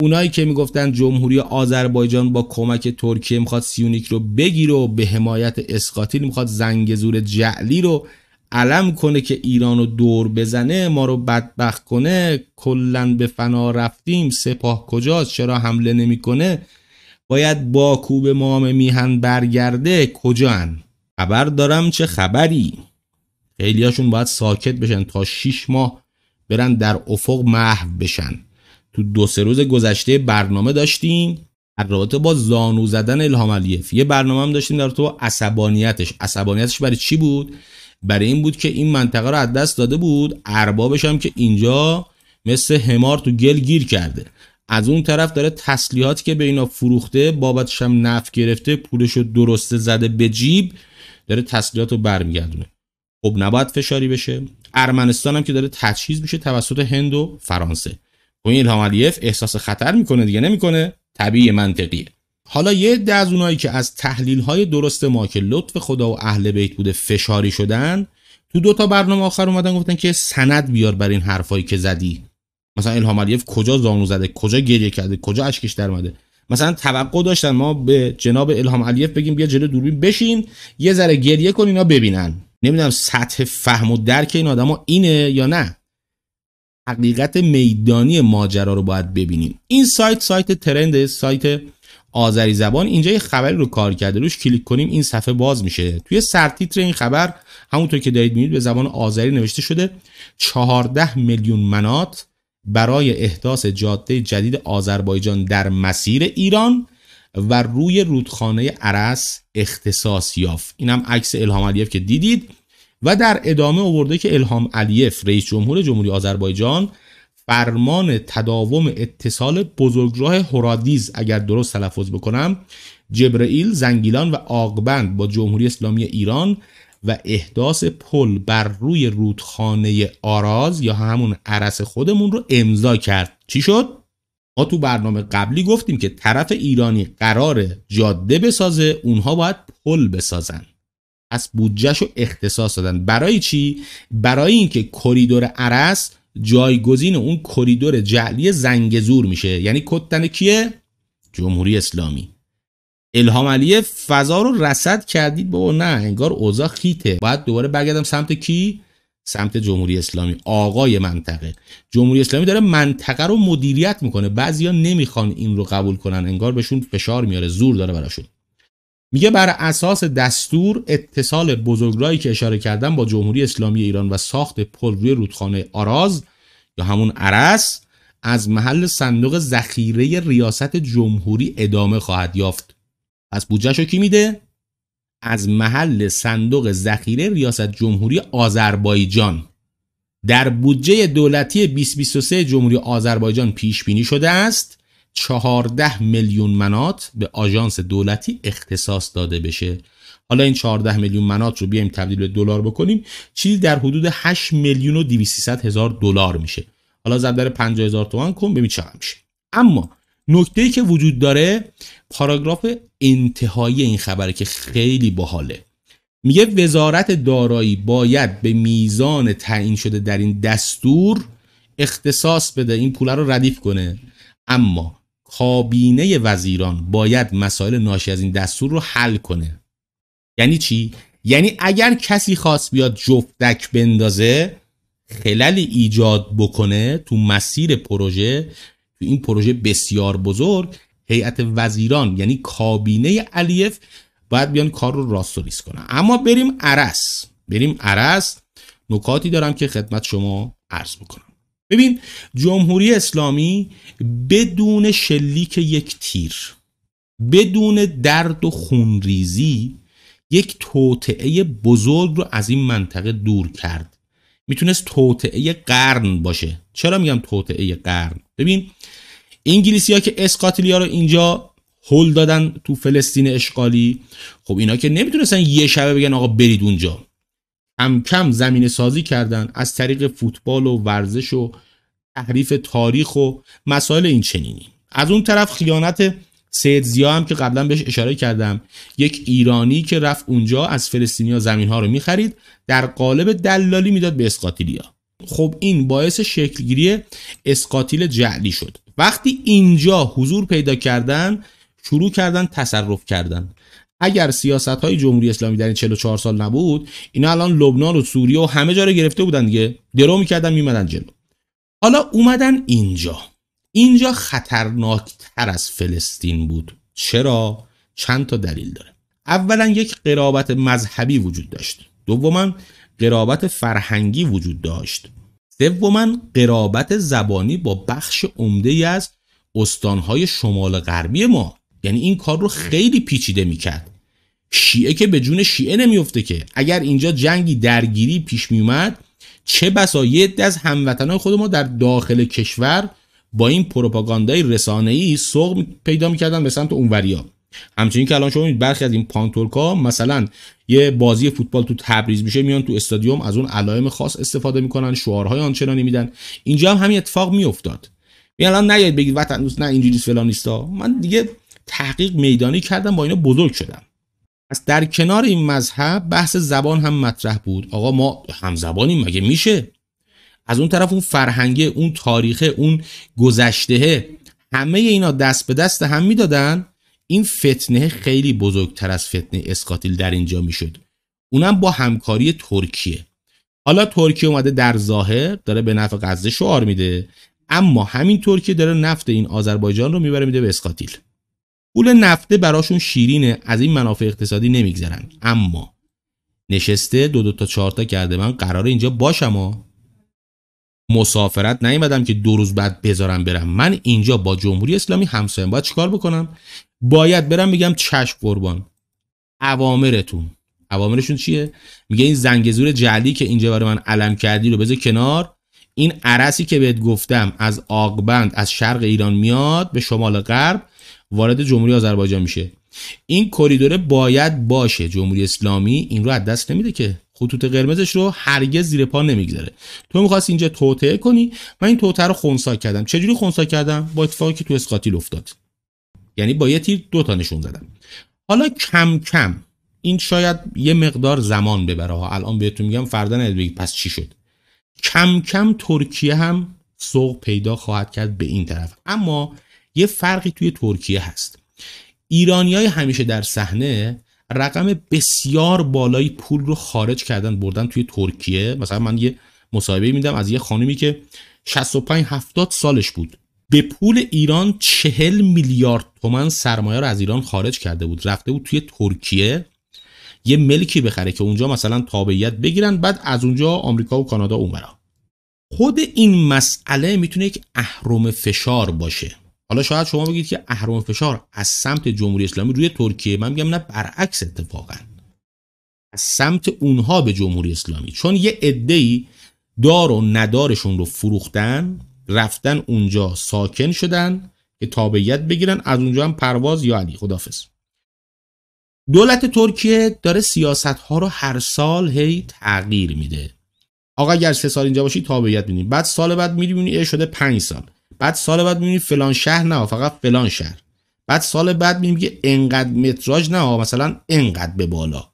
اونایی که میگفتن جمهوری آذربایجان با کمک ترکیه میخواد سیونیک رو بگیره و به حمایت اسقاتیل میخواد زنگزور جعلی رو علم کنه که ایران رو دور بزنه ما رو بدبخت کنه کلا به فنا رفتیم سپاه کجاست چرا حمله نمیکنه باید با کوب مام میهن برگرده کجان خبر دارم چه خبری خیلیاشون باید ساکت بشن تا شیش ماه برن در افق محو بشن تو دو سه روز گذشته برنامه داشتیم در رابطه با زانو زدن الهام علیف یه برنامه هم داشتیم در تو عصبانیتش عصبانیتش برای چی بود برای این بود که این منطقه رو از دست داده بود اربابش هم که اینجا مثل همار تو گل گیر کرده از اون طرف داره تسلیحاتی که به اینا فروخته بابتش هم نف گرفته پولش رو درسته زده به جیب داره تسلیحات رو برمیگردونه خب نباید فشاری بشه ارمنستان هم که داره تجهیز میشه توسط هند و فرانسه خب این الهام علیف احساس خطر میکنه دیگه نمیکنه طبیعی منطقیه حالا یه عده از اونایی که از تحلیل های درست ما که لطف خدا و اهل بیت بوده فشاری شدن تو دو تا برنامه آخر اومدن گفتن که سند بیار بر این حرفایی که زدی مثلا الهام علیف کجا زانو زده کجا گریه کرده کجا اشکش در اومده مثلا توقع داشتن ما به جناب الهام علیف بگیم بیا جلو دوربین بشین یه ذره گریه کن اینا ببینن نمیدونم سطح فهم و درک این آدما اینه یا نه حقیقت میدانی ماجرا رو باید ببینیم این سایت سایت ترند سایت آذری زبان اینجا یه خبری رو کار کرده روش کلیک کنیم این صفحه باز میشه توی سرتیتر این خبر همونطور که دارید میبینید به زبان آذری نوشته شده 14 میلیون منات برای احداث جاده جدید آذربایجان در مسیر ایران و روی رودخانه عرس اختصاص یافت اینم عکس الهام که دیدید و در ادامه آورده که الهام علیف رئیس جمهور جمهوری آذربایجان فرمان تداوم اتصال بزرگراه هرادیز اگر درست تلفظ بکنم جبرئیل زنگیلان و آقبند با جمهوری اسلامی ایران و احداث پل بر روی رودخانه آراز یا همون عرس خودمون رو امضا کرد چی شد ما تو برنامه قبلی گفتیم که طرف ایرانی قرار جاده بسازه اونها باید پل بسازن از بودجهشو اختصاص دادن برای چی برای اینکه کریدور عرس جایگزین اون کریدور جعلی زنگزور میشه یعنی کتن کیه جمهوری اسلامی الهام علیه فضا رو رسد کردید بابا نه انگار اوزا خیته باید دوباره برگردم سمت کی سمت جمهوری اسلامی آقای منطقه جمهوری اسلامی داره منطقه رو مدیریت میکنه بعضیا نمیخوان این رو قبول کنن انگار بهشون فشار میاره زور داره براشون میگه بر اساس دستور اتصال بزرگراهی که اشاره کردن با جمهوری اسلامی ایران و ساخت پل روی رودخانه آراز یا همون عرس از محل صندوق ذخیره ریاست جمهوری ادامه خواهد یافت پس بودجهشو کی میده از محل صندوق ذخیره ریاست جمهوری آذربایجان در بودجه دولتی 2023 جمهوری آذربایجان پیش بینی شده است 14 میلیون منات به آژانس دولتی اختصاص داده بشه حالا این 14 میلیون منات رو بیایم تبدیل به دلار بکنیم چیزی در حدود 8 میلیون و 200 هزار دلار میشه حالا ضرب در 50 هزار تومان کن ببین چقدر میشه اما نکته که وجود داره پاراگراف انتهایی این خبره که خیلی باحاله میگه وزارت دارایی باید به میزان تعیین شده در این دستور اختصاص بده این پول رو ردیف کنه اما کابینه وزیران باید مسائل ناشی از این دستور رو حل کنه یعنی چی یعنی اگر کسی خواست بیاد جفتک بندازه خلل ایجاد بکنه تو مسیر پروژه تو این پروژه بسیار بزرگ هیئت وزیران یعنی کابینه علیف باید بیان کار رو راست و ریس کنن اما بریم عرص بریم عرس نکاتی دارم که خدمت شما عرض بکنم ببین جمهوری اسلامی بدون شلیک یک تیر بدون درد و خونریزی یک توطعه بزرگ رو از این منطقه دور کرد میتونست توطعه قرن باشه چرا میگم توطعه قرن ببین انگلیسی ها که اسقاتلیا رو اینجا هل دادن تو فلسطین اشغالی خب اینا که نمیتونستن یه شبه بگن آقا برید اونجا هم کم زمین سازی کردن از طریق فوتبال و ورزش و تحریف تاریخ و مسائل این چنینی از اون طرف خیانت سید زیا هم که قبلا بهش اشاره کردم یک ایرانی که رفت اونجا از فلسطینیا زمین ها رو میخرید در قالب دلالی میداد به اسقاطیلیا خب این باعث شکلگیری اسقاطیل جعلی شد وقتی اینجا حضور پیدا کردن شروع کردن تصرف کردن اگر سیاست های جمهوری اسلامی در این 44 سال نبود اینا الان لبنان و سوریه و همه جا رو گرفته بودن دیگه درو میکردن میمدن جلو حالا اومدن اینجا اینجا خطرناکتر از فلسطین بود چرا چند تا دلیل داره اولا یک قرابت مذهبی وجود داشت دوما قرابت فرهنگی وجود داشت سوما قرابت زبانی با بخش عمده از استانهای شمال غربی ما یعنی این کار رو خیلی پیچیده میکرد شیعه که به جون شیعه نمیفته که اگر اینجا جنگی درگیری پیش میومد چه بسا یه از هموطنان خود ما در داخل کشور با این پروپاگاندای رسانه‌ای سوق پیدا میکردن به سمت اونوریا همچنین که الان شما میبینید برخی از این پانتورکا مثلا یه بازی فوتبال تو تبریز میشه میان تو استادیوم از اون علائم خاص استفاده میکنن شعارهای آنچنانی میدن اینجا هم همین اتفاق میافتاد یعنی الان نیاید بگید وطن دوست نه اینجوری فلان نیستا من دیگه تحقیق میدانی کردم با اینا بزرگ شدم پس در کنار این مذهب بحث زبان هم مطرح بود آقا ما هم مگه میشه از اون طرف اون فرهنگه اون تاریخه اون گذشته همه اینا دست به دست هم میدادن این فتنه خیلی بزرگتر از فتنه اسقاطیل در اینجا میشد اونم با همکاری ترکیه حالا ترکیه اومده در ظاهر داره به نفع غزه شعار میده اما همین ترکیه داره نفت این آذربایجان رو میبره میده به اسقاطیل. پول نفته براشون شیرینه از این منافع اقتصادی نمیگذرن اما نشسته دو دو تا چهار تا کرده من قرار اینجا باشم و مسافرت نیومدم که دو روز بعد بذارم برم من اینجا با جمهوری اسلامی همسایم باید چیکار بکنم باید برم بگم چشم قربان عوامرتون عوامرشون چیه میگه این زنگزور جعلی که اینجا برای من علم کردی رو بذار کنار این عرسی که بهت گفتم از آقبند از شرق ایران میاد به شمال غرب وارد جمهوری آذربایجان میشه این کریدور باید باشه جمهوری اسلامی این رو از دست نمیده که خطوط قرمزش رو هرگز زیر پا نمیگذاره تو میخواست اینجا توطعه کنی من این توطعه رو خونسا کردم چجوری خونسا کردم با اتفاقی که تو اسقاطیل افتاد یعنی با یه تیر دو تا نشون زدم حالا کم کم این شاید یه مقدار زمان ببره ها الان بهتون میگم فردا ندید پس چی شد کم کم ترکیه هم سوق پیدا خواهد کرد به این طرف اما یه فرقی توی ترکیه هست های همیشه در صحنه رقم بسیار بالایی پول رو خارج کردن بردن توی ترکیه مثلا من یه مصاحبه میدم از یه خانمی که 65 70 سالش بود به پول ایران 40 میلیارد تومن سرمایه رو از ایران خارج کرده بود رفته بود توی ترکیه یه ملکی بخره که اونجا مثلا تابعیت بگیرن بعد از اونجا آمریکا و کانادا اونورا خود این مسئله میتونه یک اهرم فشار باشه حالا شاید شما بگید که اهرام فشار از سمت جمهوری اسلامی روی ترکیه من میگم نه برعکس اتفاقا از سمت اونها به جمهوری اسلامی چون یه عده‌ای دار و ندارشون رو فروختن رفتن اونجا ساکن شدن که تابعیت بگیرن از اونجا هم پرواز یا علی خدافظ دولت ترکیه داره سیاست ها رو هر سال هی تغییر میده آقا اگر سه سال اینجا باشی تابعیت میدیم بعد سال بعد میبینی شده پنج سال بعد سال بعد میبینی فلان شهر نه فقط فلان شهر بعد سال بعد میبینی که انقدر متراژ نه مثلا انقدر به بالا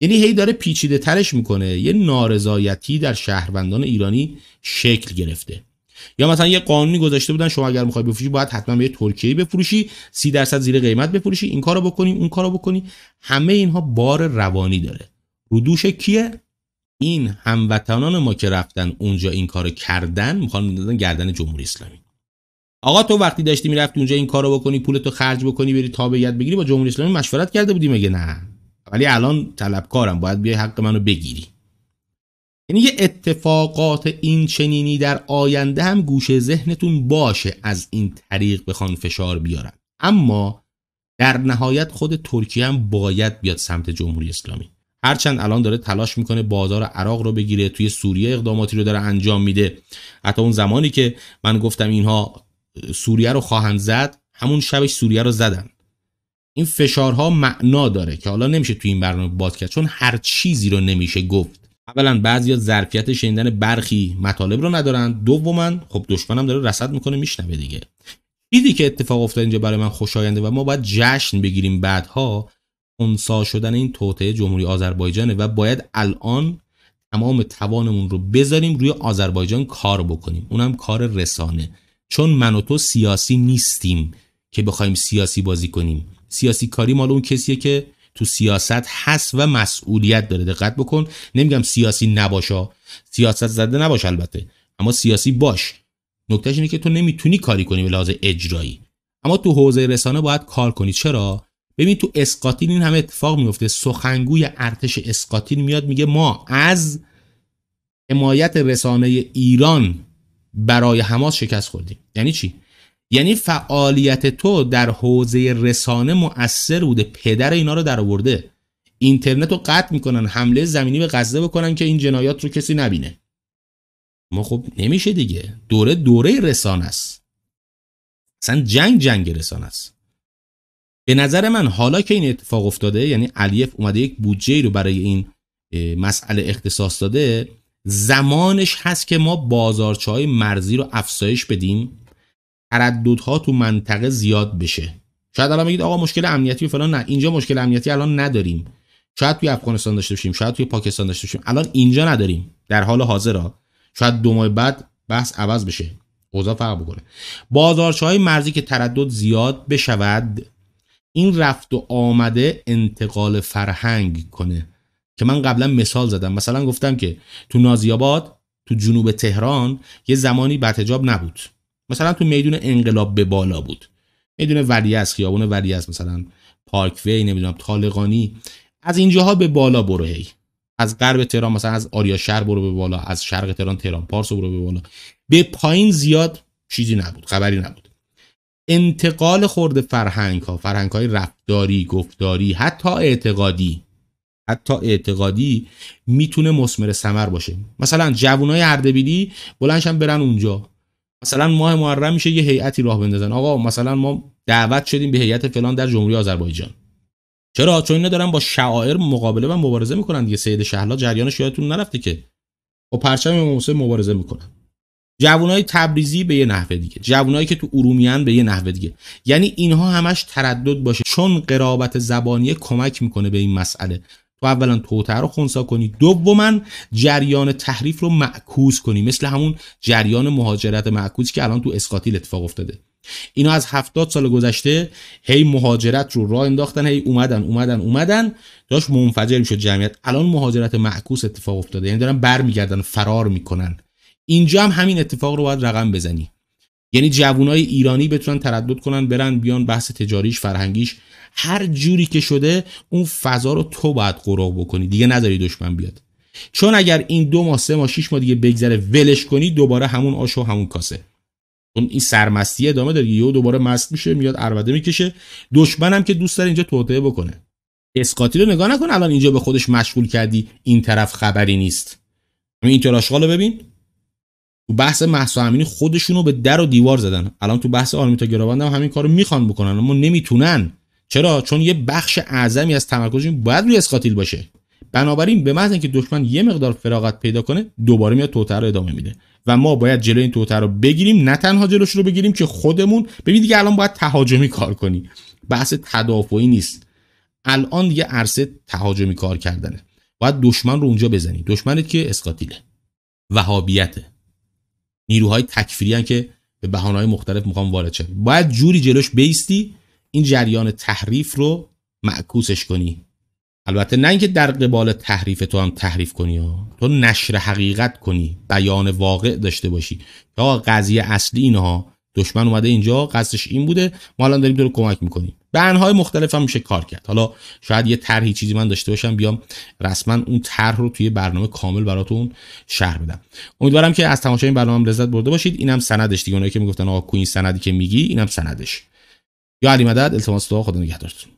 یعنی هی داره پیچیده ترش میکنه یه نارضایتی در شهروندان ایرانی شکل گرفته یا مثلا یه قانونی گذاشته بودن شما اگر میخوای بفروشی باید حتما به ترکیه بفروشی سی درصد زیر قیمت بفروشی این کارو بکنی اون کارو بکنی همه اینها بار روانی داره دوش کیه این هموطنان ما که رفتن اونجا این کارو کردن میخوان گردن جمهوری اسلامی آقا تو وقتی داشتی میرفتی اونجا این کارو بکنی پولتو خرج بکنی بری تابعیت بگیری با جمهوری اسلامی مشورت کرده بودی مگه نه ولی الان طلبکارم باید بیای حق منو بگیری یعنی یه اتفاقات این چنینی در آینده هم گوشه ذهنتون باشه از این طریق بخوان فشار بیارن اما در نهایت خود ترکیه هم باید بیاد سمت جمهوری اسلامی هرچند الان داره تلاش میکنه بازار عراق رو بگیره توی سوریه اقداماتی رو داره انجام میده حتی اون زمانی که من گفتم اینها سوریه رو خواهند زد همون شبش سوریه رو زدن این فشارها معنا داره که حالا نمیشه توی این برنامه باز کرد چون هر چیزی رو نمیشه گفت اولا بعضیا ظرفیت شنیدن برخی مطالب رو ندارن دوما خب دشمنم داره رصد میکنه میشنوه دیگه چیزی که اتفاق افتاد اینجا برای من خوشاینده و ما باید جشن بگیریم بعدها خونسا شدن این توطعه جمهوری آذربایجان و باید الان تمام توانمون رو بذاریم روی آذربایجان کار بکنیم اونم کار رسانه چون من و تو سیاسی نیستیم که بخوایم سیاسی بازی کنیم سیاسی کاری مال اون کسیه که تو سیاست هست و مسئولیت داره دقت بکن نمیگم سیاسی نباشا سیاست زده نباش البته اما سیاسی باش نکتهش اینه که تو نمیتونی کاری کنی به لحاظ اجرایی اما تو حوزه رسانه باید کار کنی چرا ببین تو اسقاطین این همه اتفاق میفته سخنگوی ارتش اسقاطین میاد میگه ما از حمایت رسانه ایران برای حماس شکست خوردیم یعنی چی یعنی فعالیت تو در حوزه رسانه مؤثر بوده پدر اینا رو در آورده اینترنت رو قطع میکنن حمله زمینی به غزه بکنن که این جنایات رو کسی نبینه ما خب نمیشه دیگه دوره دوره رسانه است اصلا جنگ جنگ رسانه است به نظر من حالا که این اتفاق افتاده یعنی علیف اومده یک بودجه رو برای این مسئله اختصاص داده زمانش هست که ما بازارچه های مرزی رو افزایش بدیم ترددها تو منطقه زیاد بشه شاید الان بگید آقا مشکل امنیتی و فلان نه اینجا مشکل امنیتی الان نداریم شاید توی افغانستان داشته باشیم شاید توی پاکستان داشته باشیم الان اینجا نداریم در حال حاضر شاید دو ماه بعد بحث عوض بشه اوضاع فرق بکنه بازارچه های مرزی که تردد زیاد بشود این رفت و آمده انتقال فرهنگ کنه که من قبلا مثال زدم مثلا گفتم که تو نازیاباد تو جنوب تهران یه زمانی بدهجاب نبود مثلا تو میدون انقلاب به بالا بود میدون ولی از خیابون ولی از مثلا پارک وی نمیدونم طالقانی از اینجاها به بالا برو هی از غرب تهران مثلا از آریا شهر برو به بالا از شرق تهران تهران پارس برو به بالا به پایین زیاد چیزی نبود خبری نبود انتقال خورد فرهنگ ها فرهنگ های رفتاری گفتاری حتی اعتقادی حتی اعتقادی میتونه مسمر سمر باشه مثلا جوانای اردبیلی هم برن اونجا مثلا ماه محرم میشه یه هیئتی راه بندازن آقا مثلا ما دعوت شدیم به هیئت فلان در جمهوری آذربایجان چرا چون اینا دارن با شعائر مقابله و مبارزه میکنن دیگه سید شهلا جریانش یادتون نرفته که با پرچم امام مبارزه میکنن جوانای تبریزی به یه نحوه دیگه جوانایی که تو ارومیان به یه نحوه دیگه یعنی اینها همش تردد باشه چون قرابت زبانی کمک میکنه به این مسئله و اولا توتر رو خونسا کنی دوما جریان تحریف رو معکوس کنی مثل همون جریان مهاجرت معکوسی که الان تو اسقاتیل اتفاق افتاده اینا از هفتاد سال گذشته هی مهاجرت رو راه انداختن هی اومدن اومدن اومدن داشت منفجر میشد جمعیت الان مهاجرت معکوس اتفاق افتاده یعنی دارن برمیگردن فرار میکنن اینجا هم همین اتفاق رو باید رقم بزنی یعنی جوانای ایرانی بتونن تردد کنن برن بیان بحث تجاریش فرهنگیش هر جوری که شده اون فضا رو تو باید قراق بکنی دیگه نذاری دشمن بیاد چون اگر این دو ماه سه ماه شیش ماه دیگه بگذره ولش کنی دوباره همون آش و همون کاسه اون این سرمستی ادامه داره یهو دوباره مست میشه میاد اربده میکشه دشمنم که دوست داره اینجا توطعه بکنه اسقاطی رو نگاه نکن الان اینجا به خودش مشغول کردی این طرف خبری نیست همین تراشقال رو ببین تو بحث محسا امینی خودشونو به در و دیوار زدن الان تو بحث آرمیتا گراوند هم همین کارو میخوان بکنن اما نمیتونن چرا چون یه بخش اعظمی از تمرکزشون باید روی اسقاتیل باشه بنابراین به محض اینکه دشمن یه مقدار فراغت پیدا کنه دوباره میاد توتر رو ادامه میده و ما باید جلوی این توتر رو بگیریم نه تنها جلوش رو بگیریم که خودمون ببین که الان باید تهاجمی کار کنی بحث تدافعی نیست الان دیگه عرصه تهاجمی کار کردنه باید دشمن رو اونجا بزنی دشمنت که اسقاطیله وهابیته نیروهای تکفیری که به بهانه‌های مختلف میخوان وارد باید جوری جلوش بیستی این جریان تحریف رو معکوسش کنی البته نه اینکه در قبال تحریف تو هم تحریف کنی ها. تو نشر حقیقت کنی بیان واقع داشته باشی یا قضیه اصلی اینها دشمن اومده اینجا قصدش این بوده ما الان داریم دور کمک میکنیم به انهای مختلف هم میشه کار کرد حالا شاید یه طرحی چیزی من داشته باشم بیام رسما اون طرح رو توی برنامه کامل براتون شهر بدم امیدوارم که از تماشای این برنامه لذت برده باشید اینم سندش دیگه اونایی که میگفتن آقا کوین سندی که میگی اینم سندش یا علی مدد التماس دعا خدا نگهدارتون